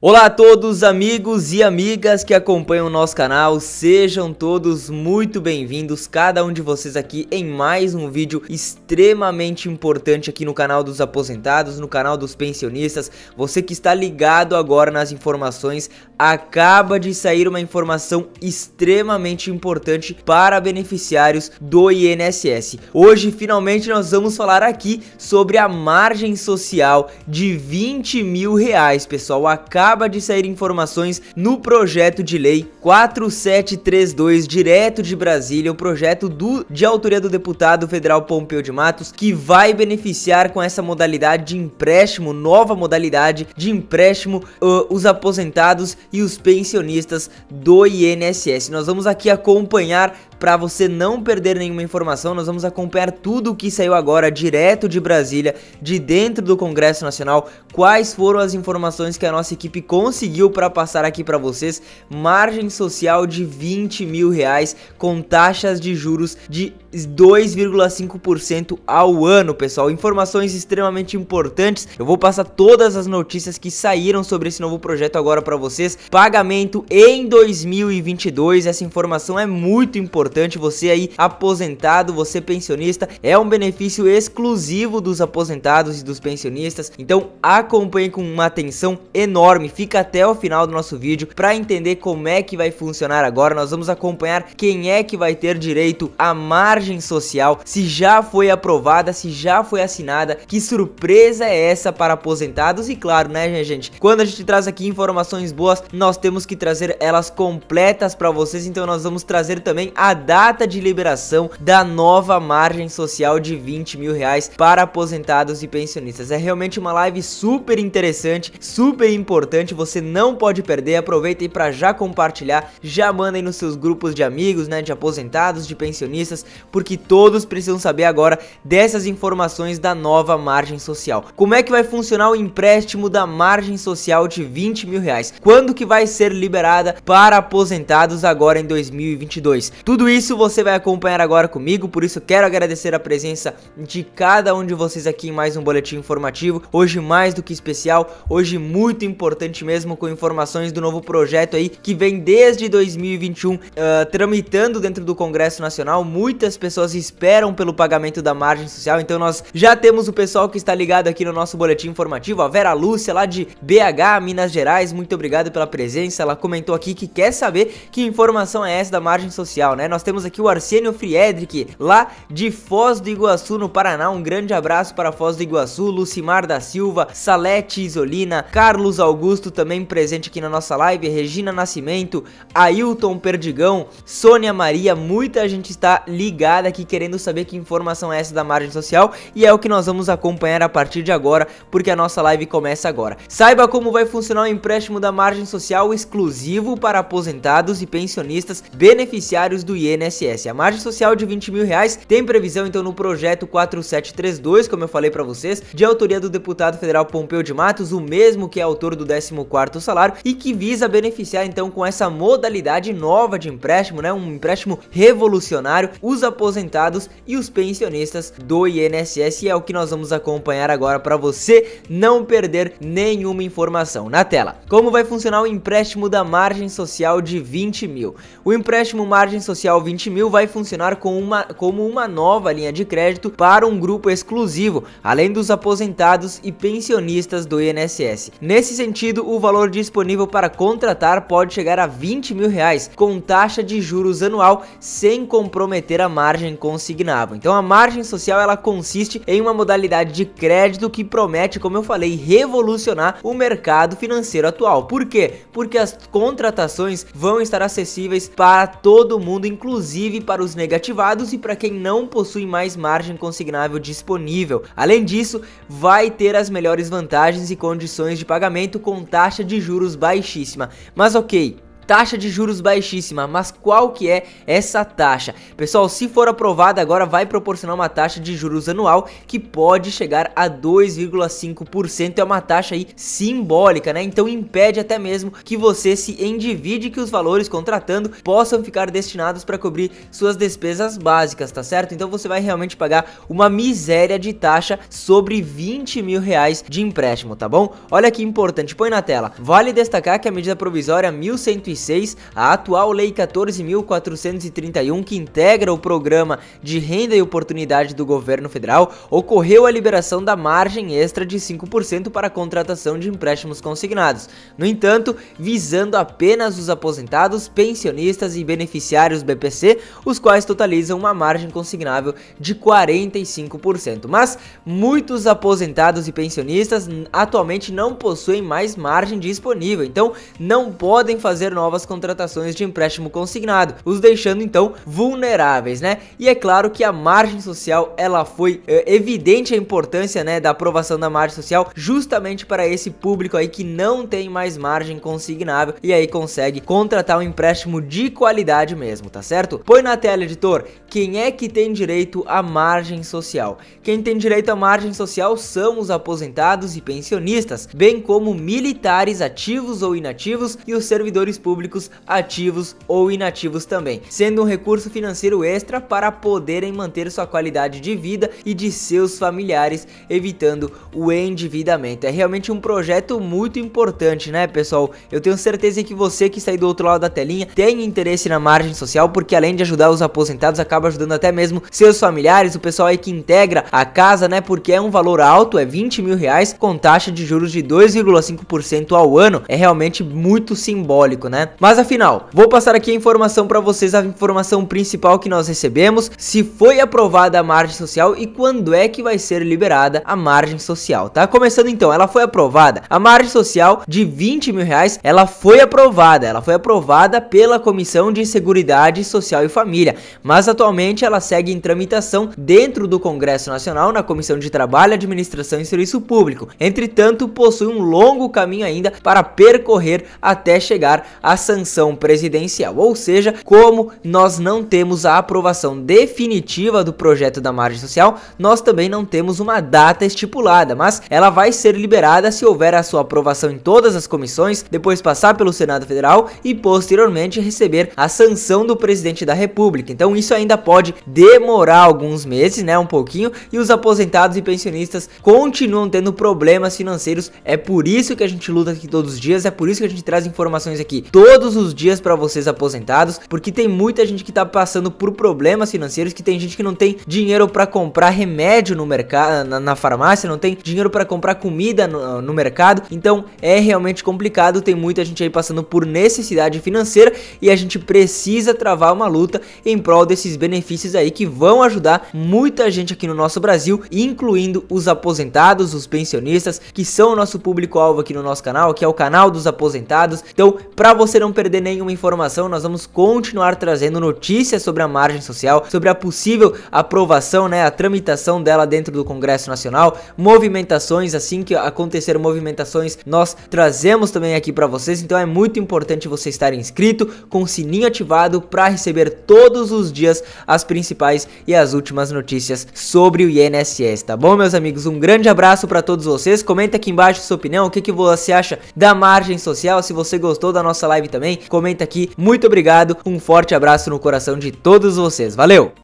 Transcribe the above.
Olá a todos, amigos e amigas que acompanham o nosso canal, sejam todos muito bem-vindos, cada um de vocês aqui em mais um vídeo extremamente importante aqui no canal dos aposentados, no canal dos pensionistas. Você que está ligado agora nas informações, acaba de sair uma informação extremamente importante para beneficiários do INSS. Hoje, finalmente, nós vamos falar aqui sobre a margem social de 20 mil reais, pessoal. Acaba acaba de sair informações no projeto de lei 4732, direto de Brasília, o projeto do, de autoria do deputado federal Pompeu de Matos, que vai beneficiar com essa modalidade de empréstimo, nova modalidade de empréstimo, uh, os aposentados e os pensionistas do INSS. Nós vamos aqui acompanhar para você não perder nenhuma informação, nós vamos acompanhar tudo o que saiu agora direto de Brasília, de dentro do Congresso Nacional, quais foram as informações que a nossa equipe conseguiu para passar aqui para vocês. Margem social de 20 mil reais com taxas de juros de 2,5% ao ano, pessoal. Informações extremamente importantes. Eu vou passar todas as notícias que saíram sobre esse novo projeto agora para vocês. Pagamento em 2022. Essa informação é muito importante. Você aí aposentado, você pensionista, é um benefício exclusivo dos aposentados e dos pensionistas. Então, acompanhe com uma atenção enorme. Fica até o final do nosso vídeo para entender como é que vai funcionar agora. Nós vamos acompanhar quem é que vai ter direito a marca margem social, se já foi aprovada, se já foi assinada. Que surpresa é essa para aposentados? E claro, né, gente? Quando a gente traz aqui informações boas, nós temos que trazer elas completas para vocês. Então nós vamos trazer também a data de liberação da nova margem social de 20 mil reais para aposentados e pensionistas. É realmente uma live super interessante, super importante. Você não pode perder. Aproveitem para já compartilhar, já mandem nos seus grupos de amigos, né, de aposentados, de pensionistas, porque todos precisam saber agora dessas informações da nova margem social. Como é que vai funcionar o empréstimo da margem social de 20 mil reais? Quando que vai ser liberada para aposentados agora em 2022? Tudo isso você vai acompanhar agora comigo, por isso quero agradecer a presença de cada um de vocês aqui em mais um boletim informativo. Hoje mais do que especial, hoje muito importante mesmo com informações do novo projeto aí que vem desde 2021 uh, ah, tramitando dentro do Congresso Nacional. Muitas pessoas esperam pelo pagamento da margem social, então nós já temos o pessoal que está ligado aqui no nosso boletim informativo, a Vera Lúcia lá de BH, Minas Gerais, muito obrigado pela presença, ela comentou aqui que quer saber que informação é essa da margem social, né? Nós temos aqui o Arsênio Friedrich, lá de Foz do Iguaçu, no Paraná, um grande abraço para Foz do Iguaçu, Lucimar da Silva, Salete Isolina, Carlos Augusto também presente aqui na nossa live, Regina Nascimento, Ailton Perdigão, Sônia Maria, muita gente está ligada ligada aqui querendo saber que informação é essa da margem social e é o que nós vamos acompanhar a partir de agora, porque a nossa live começa agora. Saiba como vai funcionar o empréstimo da margem social exclusivo para aposentados e pensionistas beneficiários do INSS. A margem social de 20 mil reais tem previsão então no projeto 4732, como eu falei para vocês, de autoria do deputado federal Pompeu de Matos, o mesmo que é autor do 14º salário e que visa beneficiar então com essa modalidade nova de empréstimo, né, um empréstimo revolucionário, usa aposentados e os pensionistas do INSS e é o que nós vamos acompanhar agora para você não perder nenhuma informação na tela. Como vai funcionar o empréstimo da margem social de 20 mil? O empréstimo margem social 20 mil vai funcionar com uma, como uma nova linha de crédito para um grupo exclusivo, além dos aposentados e pensionistas do INSS. Nesse sentido, o valor disponível para contratar pode chegar a 20 mil reais, com taxa de juros anual sem comprometer a margem margem consignável. Então a margem social ela consiste em uma modalidade de crédito que promete, como eu falei, revolucionar o mercado financeiro atual. Por quê? Porque as contratações vão estar acessíveis para todo mundo, inclusive para os negativados e para quem não possui mais margem consignável disponível. Além disso, vai ter as melhores vantagens e condições de pagamento com taxa de juros baixíssima. Mas ok, taxa de juros baixíssima, mas qual que é essa taxa? Pessoal, se for aprovada agora vai proporcionar uma taxa de juros anual que pode chegar a 2,5%, é uma taxa aí simbólica, né? Então impede até mesmo que você se endivide que os valores contratando possam ficar destinados para cobrir suas despesas básicas, tá certo? Então você vai realmente pagar uma miséria de taxa sobre 20 mil reais de empréstimo, tá bom? Olha que importante, põe na tela. Vale destacar que a medida provisória 1105 2006, a atual Lei 14.431, que integra o Programa de Renda e Oportunidade do Governo Federal, ocorreu a liberação da margem extra de 5% para a contratação de empréstimos consignados. No entanto, visando apenas os aposentados, pensionistas e beneficiários BPC, os quais totalizam uma margem consignável de 45%. Mas muitos aposentados e pensionistas atualmente não possuem mais margem disponível, então não podem fazer novos novas contratações de empréstimo consignado, os deixando então vulneráveis, né? E é claro que a margem social, ela foi é, evidente a importância, né, da aprovação da margem social justamente para esse público aí que não tem mais margem consignável e aí consegue contratar um empréstimo de qualidade mesmo, tá certo? Põe na tela, editor, quem é que tem direito à margem social? Quem tem direito à margem social são os aposentados e pensionistas, bem como militares ativos ou inativos e os servidores públicos públicos ativos ou inativos também, sendo um recurso financeiro extra para poderem manter sua qualidade de vida e de seus familiares, evitando o endividamento. É realmente um projeto muito importante, né, pessoal? Eu tenho certeza que você que está aí do outro lado da telinha tem interesse na margem social, porque além de ajudar os aposentados, acaba ajudando até mesmo seus familiares, o pessoal aí que integra a casa, né? Porque é um valor alto, é 20 mil reais, com taxa de juros de 2,5% ao ano. É realmente muito simbólico, né? né? Mas afinal, vou passar aqui a informação para vocês, a informação principal que nós recebemos, se foi aprovada a margem social e quando é que vai ser liberada a margem social, tá? Começando então, ela foi aprovada, a margem social de 20 mil reais, ela foi aprovada, ela foi aprovada pela Comissão de Seguridade Social e Família, mas atualmente ela segue em tramitação dentro do Congresso Nacional, na Comissão de Trabalho, Administração e Serviço Público, entretanto possui um longo caminho ainda para percorrer até chegar a sanção presidencial, ou seja, como nós não temos a aprovação definitiva do projeto da margem social, nós também não temos uma data estipulada, mas ela vai ser liberada se houver a sua aprovação em todas as comissões, depois passar pelo Senado Federal e posteriormente receber a sanção do presidente da República. Então isso ainda pode demorar alguns meses, né, um pouquinho, e os aposentados e pensionistas continuam tendo problemas financeiros. É por isso que a gente luta aqui todos os dias, é por isso que a gente traz informações aqui todos os dias para vocês aposentados, porque tem muita gente que tá passando por problemas financeiros, que tem gente que não tem dinheiro para comprar remédio no mercado, na, na, farmácia, não tem dinheiro para comprar comida no, no mercado. Então é realmente complicado, tem muita gente aí passando por necessidade financeira e a gente precisa travar uma luta em prol desses benefícios aí que vão ajudar muita gente aqui no nosso Brasil, incluindo os aposentados, os pensionistas, que são o nosso público-alvo aqui no nosso canal, que é o canal dos aposentados. Então, para você você não perder nenhuma informação, nós vamos continuar trazendo notícias sobre a margem social, sobre a possível aprovação, né, a tramitação dela dentro do Congresso Nacional, movimentações assim que acontecer movimentações, nós trazemos também aqui para vocês. Então é muito importante você estar inscrito com o sininho ativado para receber todos os dias as principais e as últimas notícias sobre o INSS, tá bom, meus amigos? Um grande abraço para todos vocês. Comenta aqui embaixo sua opinião, o que que você acha da margem social, se você gostou da nossa live live também, comenta aqui. Muito obrigado, um forte abraço no coração de todos vocês. Valeu!